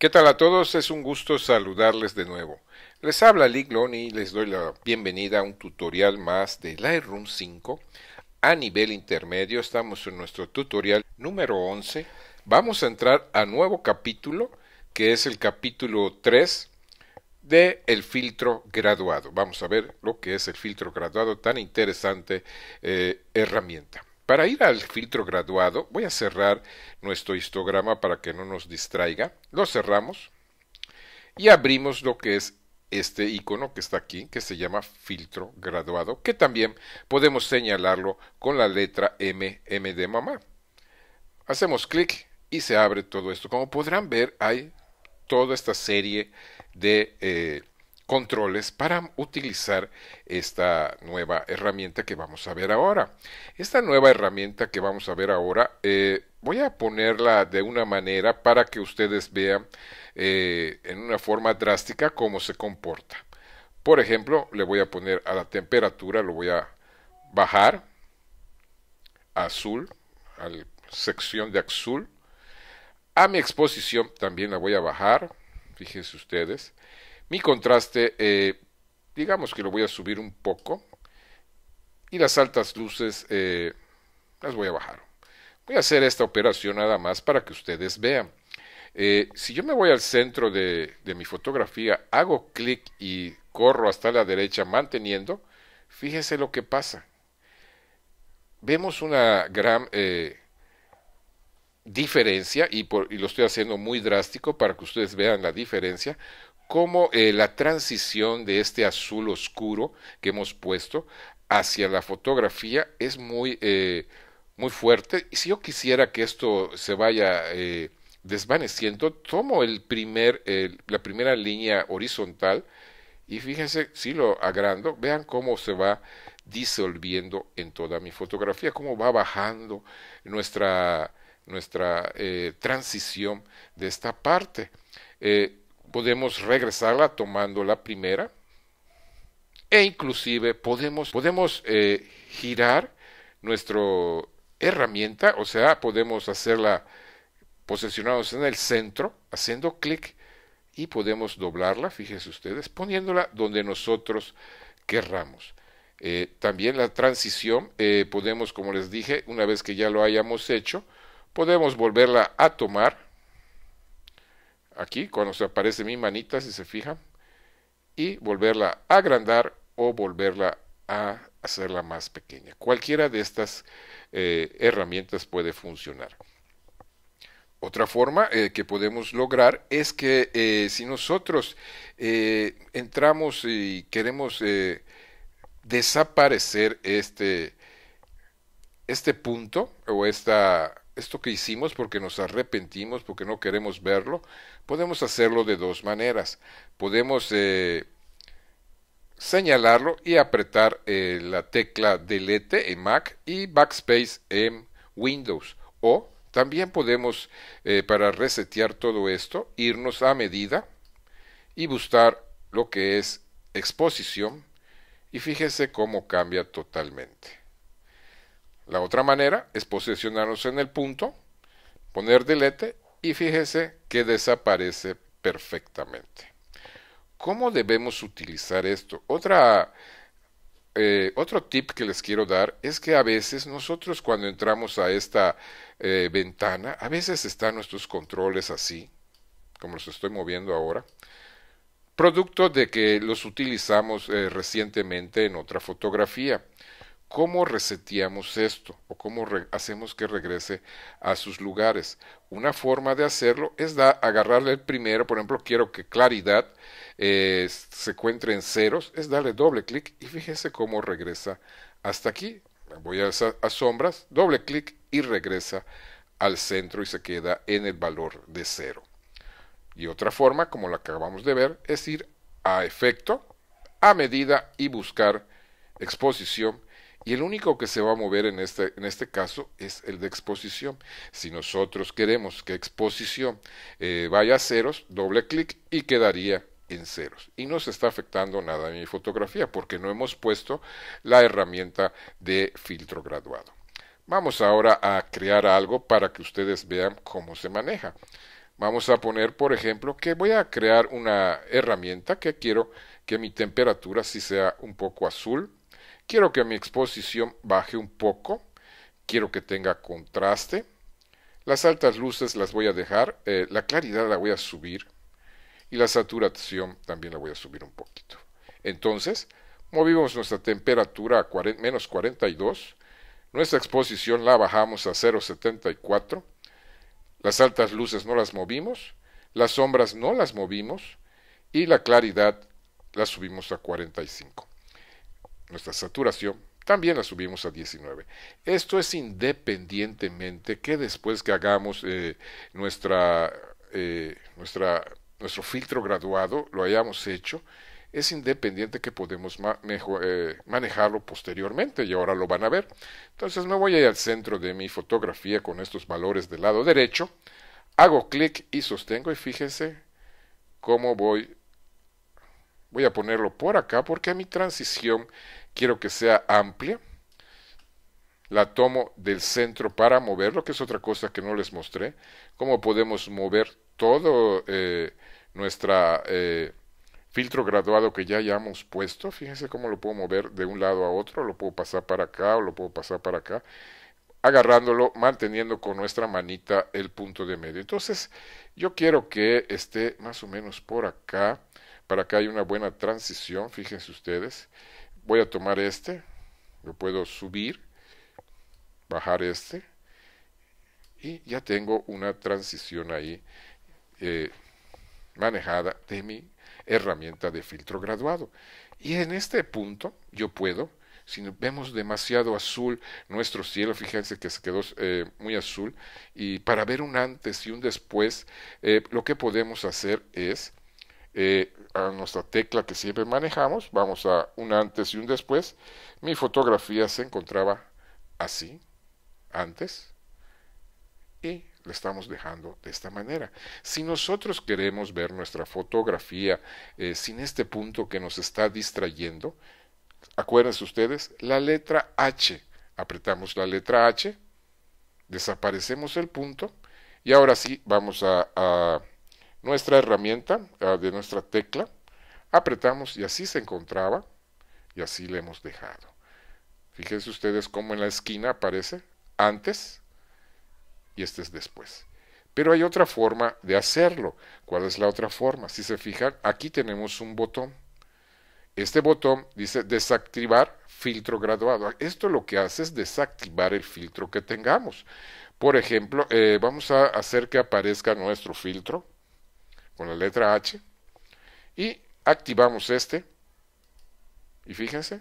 ¿Qué tal a todos? Es un gusto saludarles de nuevo. Les habla Liglon y les doy la bienvenida a un tutorial más de Lightroom 5. A nivel intermedio estamos en nuestro tutorial número 11. Vamos a entrar a nuevo capítulo que es el capítulo 3 de el filtro graduado. Vamos a ver lo que es el filtro graduado, tan interesante eh, herramienta. Para ir al filtro graduado, voy a cerrar nuestro histograma para que no nos distraiga. Lo cerramos y abrimos lo que es este icono que está aquí, que se llama filtro graduado, que también podemos señalarlo con la letra M, de mamá. Hacemos clic y se abre todo esto. Como podrán ver, hay toda esta serie de eh, controles para utilizar esta nueva herramienta que vamos a ver ahora. Esta nueva herramienta que vamos a ver ahora, eh, voy a ponerla de una manera para que ustedes vean eh, en una forma drástica cómo se comporta. Por ejemplo, le voy a poner a la temperatura, lo voy a bajar a azul, a la sección de azul. A mi exposición también la voy a bajar, fíjense ustedes mi contraste, eh, digamos que lo voy a subir un poco. Y las altas luces eh, las voy a bajar. Voy a hacer esta operación nada más para que ustedes vean. Eh, si yo me voy al centro de, mi fotografía, hago clic y corro hasta la derecha manteniendo, fíjese lo que pasa. Vemos una gran diferencia, y, y, lo estoy haciendo muy drástico para que ustedes vean la diferencia, como eh, la transición de este azul oscuro que hemos puesto hacia la fotografía es muy, eh, muy fuerte. Y si yo quisiera que esto se vaya eh, desvaneciendo, tomo el primer, la primera línea horizontal y fíjense, si lo agrando, vean cómo se va disolviendo en toda mi fotografía, cómo va bajando nuestra, nuestra transición de esta parte podemos regresarla tomando la primera e inclusive podemos, podemos eh, girar nuestra herramienta, o sea, podemos hacerla posicionarnos en el centro, haciendo clic y podemos doblarla, fíjense ustedes, poniéndola donde nosotros querramos. Eh, también la transición, eh, podemos, como les dije, una vez que ya lo hayamos hecho, podemos volverla a tomar aquí cuando se aparece mi manita, si se fijan, y volverla a agrandar o volverla a hacerla más pequeña. Cualquiera de estas eh, herramientas puede funcionar. Otra forma eh, que podemos lograr es que eh, si nosotros entramos y queremos desaparecer este, este punto o esta esto que hicimos porque nos arrepentimos, porque no queremos verlo, podemos hacerlo de dos maneras. Podemos eh, señalarlo y apretar eh, la tecla Delete en Mac y Backspace en Windows. O también podemos, eh, para resetear todo esto, irnos a medida y buscar lo que es exposición y fíjese cómo cambia totalmente. La otra manera es posicionarnos en el punto, poner delete y fíjese que desaparece perfectamente. ¿Cómo debemos utilizar esto? Otra, eh, otro tip que les quiero dar es que a veces nosotros cuando entramos a esta eh, ventana, a veces están nuestros controles así, como los estoy moviendo ahora, producto de que los utilizamos eh, recientemente en otra fotografía. ¿Cómo reseteamos esto o cómo hacemos que regrese a sus lugares? Una forma de hacerlo es agarrarle el primero, por ejemplo, quiero que claridad eh, se encuentre en ceros, es darle doble clic y fíjese cómo regresa hasta aquí. Voy a, a sombras, doble clic y regresa al centro y se queda en el valor de cero. Y otra forma, como la acabamos de ver, es ir a efecto, a medida y buscar exposición y el único que se va a mover en este, en este caso es el de exposición. Si nosotros queremos que exposición eh, vaya a ceros, doble clic y quedaría en ceros. Y no se está afectando nada a mi fotografía porque no hemos puesto la herramienta de filtro graduado. Vamos ahora a crear algo para que ustedes vean cómo se maneja. Vamos a poner, por ejemplo, que voy a crear una herramienta que quiero que mi temperatura sí sea un poco azul Quiero que mi exposición baje un poco, quiero que tenga contraste. Las altas luces las voy a dejar, eh, la claridad la voy a subir y la saturación también la voy a subir un poquito. Entonces, movimos nuestra temperatura a menos 42, nuestra exposición la bajamos a 0,74, las altas luces no las movimos, las sombras no las movimos y la claridad la subimos a 45 nuestra saturación, también la subimos a 19. Esto es independientemente que después que hagamos eh, nuestra, eh, nuestra, nuestro filtro graduado, lo hayamos hecho, es independiente que podemos eh, manejarlo posteriormente y ahora lo van a ver. Entonces me voy al centro de mi fotografía con estos valores del lado derecho, hago clic y sostengo y fíjense cómo voy. Voy a ponerlo por acá porque mi transición quiero que sea amplia, la tomo del centro para moverlo, que es otra cosa que no les mostré, cómo podemos mover todo eh, nuestro eh, filtro graduado que ya hayamos puesto, fíjense cómo lo puedo mover de un lado a otro, lo puedo pasar para acá o lo puedo pasar para acá, agarrándolo, manteniendo con nuestra manita el punto de medio. Entonces, yo quiero que esté más o menos por acá, para que haya una buena transición, fíjense ustedes voy a tomar este, lo puedo subir, bajar este, y ya tengo una transición ahí eh, manejada de mi herramienta de filtro graduado. Y en este punto yo puedo, si vemos demasiado azul nuestro cielo, fíjense que se quedó eh, muy azul, y para ver un antes y un después, eh, lo que podemos hacer es eh, a nuestra tecla que siempre manejamos, vamos a un antes y un después, mi fotografía se encontraba así, antes, y la estamos dejando de esta manera. Si nosotros queremos ver nuestra fotografía eh, sin este punto que nos está distrayendo, acuérdense ustedes, la letra H, apretamos la letra H, desaparecemos el punto y ahora sí vamos a nuestra herramienta ah, de nuestra tecla, apretamos y así se encontraba y así le hemos dejado. Fíjense ustedes cómo en la esquina aparece antes y este es después. Pero hay otra forma de hacerlo. ¿Cuál es la otra forma? Si se fijan, aquí tenemos un botón. Este botón dice desactivar filtro graduado. Esto lo que hace es desactivar el filtro que tengamos. Por ejemplo, eh, vamos a hacer que aparezca nuestro filtro con la letra H y activamos este y fíjense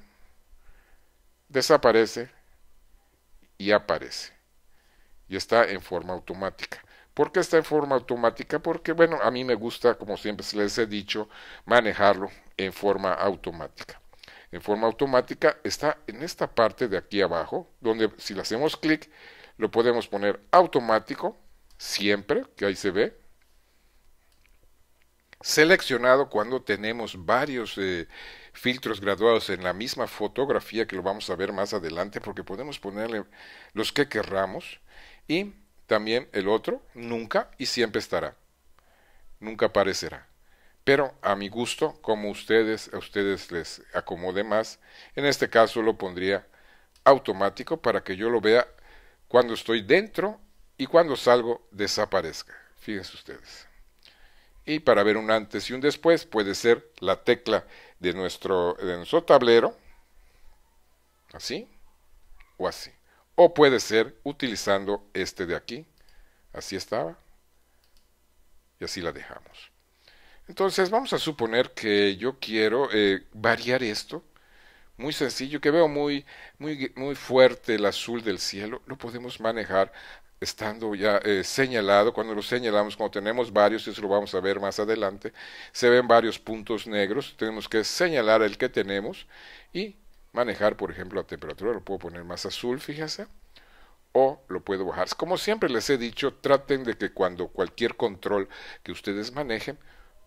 desaparece y aparece y está en forma automática ¿Por qué está en forma automática? Porque, bueno, a mí me gusta, como siempre les he dicho, manejarlo en forma automática. En forma automática está en esta parte de aquí abajo, donde si le hacemos clic, lo podemos poner automático, siempre, que ahí se ve, seleccionado cuando tenemos varios eh, filtros graduados en la misma fotografía que lo vamos a ver más adelante porque podemos ponerle los que querramos y también el otro nunca y siempre estará nunca aparecerá pero a mi gusto como ustedes a ustedes les acomode más en este caso lo pondría automático para que yo lo vea cuando estoy dentro y cuando salgo desaparezca fíjense ustedes y para ver un antes y un después puede ser la tecla de nuestro, tablero, así o así. O puede ser utilizando este de aquí, así estaba, y así la dejamos. Entonces vamos a suponer que yo quiero eh, variar esto, muy sencillo, que veo muy, muy, muy fuerte el azul del cielo, lo podemos manejar estando ya eh, señalado, cuando lo señalamos, cuando tenemos varios, eso lo vamos a ver más adelante, se ven varios puntos negros, tenemos que señalar el que tenemos y manejar, por ejemplo, la temperatura, lo puedo poner más azul, fíjense, o lo puedo bajar. Como siempre les he dicho, traten de que cuando cualquier control que ustedes manejen,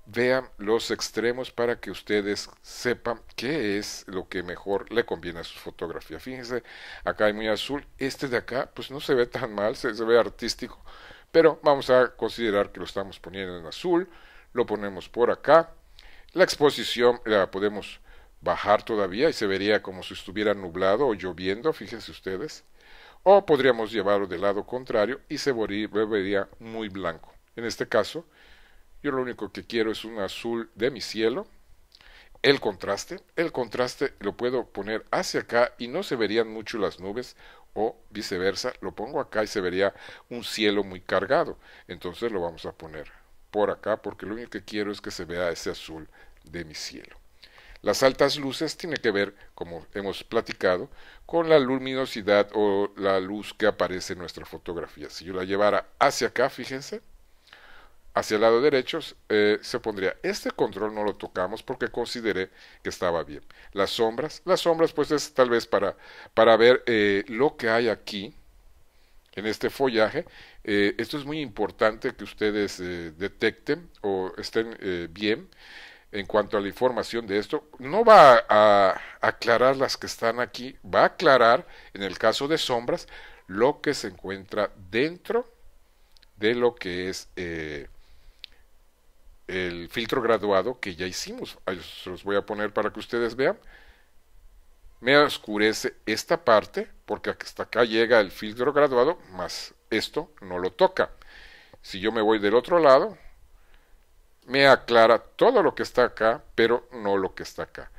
vean los extremos para que ustedes sepan qué es lo que mejor le conviene a sus fotografías. Fíjense, acá hay muy azul, este de acá pues no se ve tan mal, se, se ve artístico, pero vamos a considerar que lo estamos poniendo en azul, lo ponemos por acá, la exposición la podemos bajar todavía y se vería como si estuviera nublado o lloviendo, fíjense ustedes, o podríamos llevarlo del lado contrario y se vería muy blanco. En este caso, yo lo único que quiero es un azul de mi cielo. El contraste, el contraste lo puedo poner hacia acá y no se verían mucho las nubes o viceversa, lo pongo acá y se vería un cielo muy cargado. Entonces lo vamos a poner por acá porque lo único que quiero es que se vea ese azul de mi cielo. Las altas luces tiene que ver, como hemos platicado, con la luminosidad o la luz que aparece en nuestra fotografía. Si yo la llevara hacia acá, fíjense, hacia el lado derecho eh, se pondría este control no lo tocamos porque consideré que estaba bien las sombras las sombras pues es tal vez para para ver eh, lo que hay aquí en este follaje eh, esto es muy importante que ustedes detecten o estén bien en cuanto a la información de esto no va a aclarar las que están aquí va a aclarar en el caso de sombras lo que se encuentra dentro de lo que es el filtro graduado que ya hicimos. Se los voy a poner para que ustedes vean. Me oscurece esta parte porque hasta acá llega el filtro graduado, más esto no lo toca. Si yo me voy del otro lado, me aclara todo lo que está acá, pero no lo que está acá.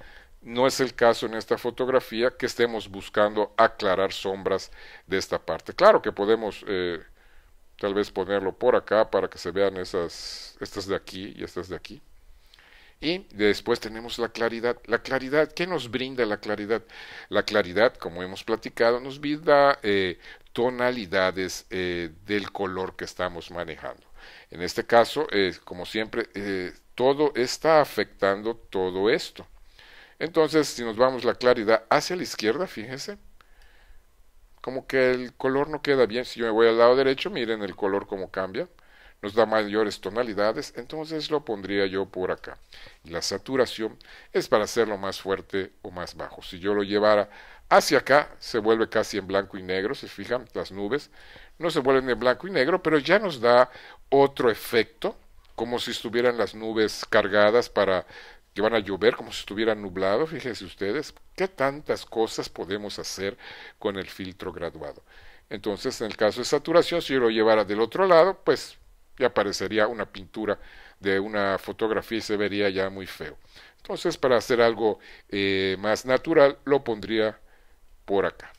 No es el caso en esta fotografía que estemos buscando aclarar sombras de esta parte. Claro que podemos... Eh, tal vez ponerlo por acá para que se vean esas, estas de aquí y estas de aquí. Y después tenemos la claridad. La claridad, ¿qué nos brinda la claridad? La claridad, como hemos platicado, nos brinda eh, tonalidades eh, del color que estamos manejando. En este caso, eh, como siempre, todo está afectando todo esto. Entonces, si nos vamos la claridad hacia la izquierda, fíjense, como que el color no queda bien. Si yo me voy al lado derecho, miren el color como cambia. Nos da mayores tonalidades, entonces lo pondría yo por acá. Y la saturación es para hacerlo más fuerte o más bajo. Si yo lo llevara hacia acá, se vuelve casi en blanco y negro. Se fijan, las nubes no se vuelven en blanco y negro, pero ya nos da otro efecto, como si estuvieran las nubes cargadas para que van a llover como si estuviera nublado, fíjense ustedes, qué tantas cosas podemos hacer con el filtro graduado. Entonces, en el caso de saturación, si yo lo llevara del otro lado, pues ya parecería una pintura de una fotografía y se vería ya muy feo. Entonces, para hacer algo eh, más natural, lo pondría por acá.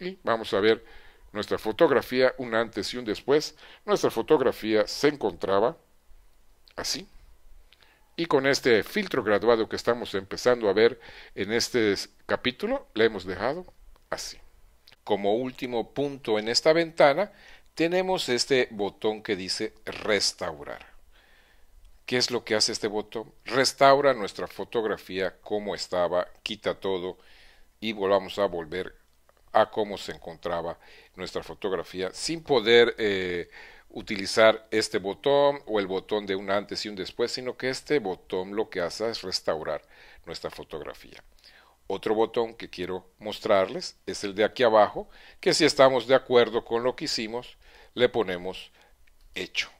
Y vamos a ver nuestra fotografía, un antes y un después. Nuestra fotografía se encontraba así. Y con este filtro graduado que estamos empezando a ver en este capítulo, le hemos dejado así. Como último punto en esta ventana, tenemos este botón que dice restaurar. ¿Qué es lo que hace este botón? Restaura nuestra fotografía como estaba, quita todo y volvamos a volver a cómo se encontraba nuestra fotografía sin poder eh, utilizar este botón o el botón de un antes y un después, sino que este botón lo que hace es restaurar nuestra fotografía. Otro botón que quiero mostrarles es el de aquí abajo, que si estamos de acuerdo con lo que hicimos, le ponemos hecho.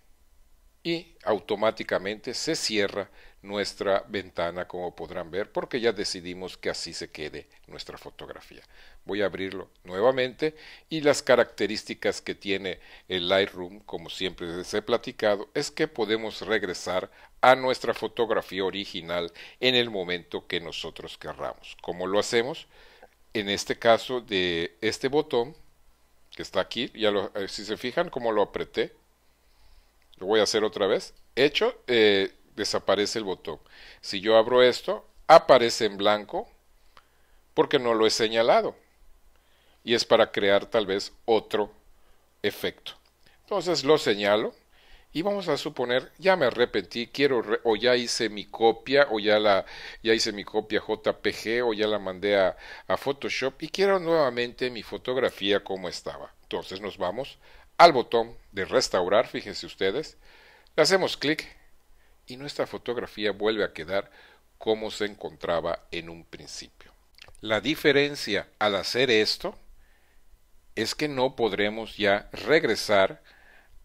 Y automáticamente se cierra nuestra ventana como podrán ver porque ya decidimos que así se quede nuestra fotografía. Voy a abrirlo nuevamente y las características que tiene el Lightroom como siempre les he platicado es que podemos regresar a nuestra fotografía original en el momento que nosotros querramos. ¿Cómo lo hacemos? En este caso de este botón que está aquí, ya eh, si se fijan como lo apreté, lo voy a hacer otra vez. Hecho, eh, desaparece el botón. Si yo abro esto, aparece en blanco porque no lo he señalado. Y es para crear tal vez otro efecto. Entonces lo señalo y vamos a suponer, ya me arrepentí, quiero o ya hice mi copia o ya la ya hice mi copia JPG o ya la mandé a, a Photoshop y quiero nuevamente mi fotografía como estaba. Entonces nos vamos al botón de restaurar, fíjense ustedes, le hacemos clic y nuestra fotografía vuelve a quedar como se encontraba en un principio. La diferencia al hacer esto es que no podremos ya regresar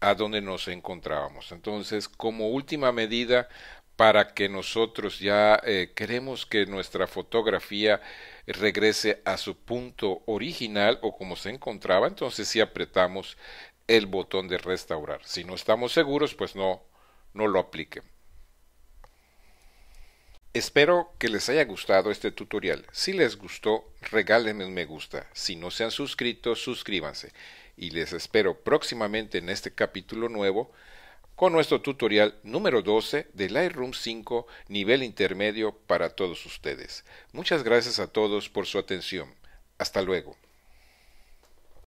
a donde nos encontrábamos. Entonces, como última medida para que nosotros ya eh, queremos que nuestra fotografía regrese a su punto original o como se encontraba, entonces si apretamos el botón de restaurar. Si no estamos seguros, pues no, no lo apliquen. Espero que les haya gustado este tutorial. Si les gustó, regálenme un me gusta. Si no se han suscrito, suscríbanse. Y les espero próximamente en este capítulo nuevo con nuestro tutorial número 12 de Lightroom 5 nivel intermedio para todos ustedes. Muchas gracias a todos por su atención. Hasta luego.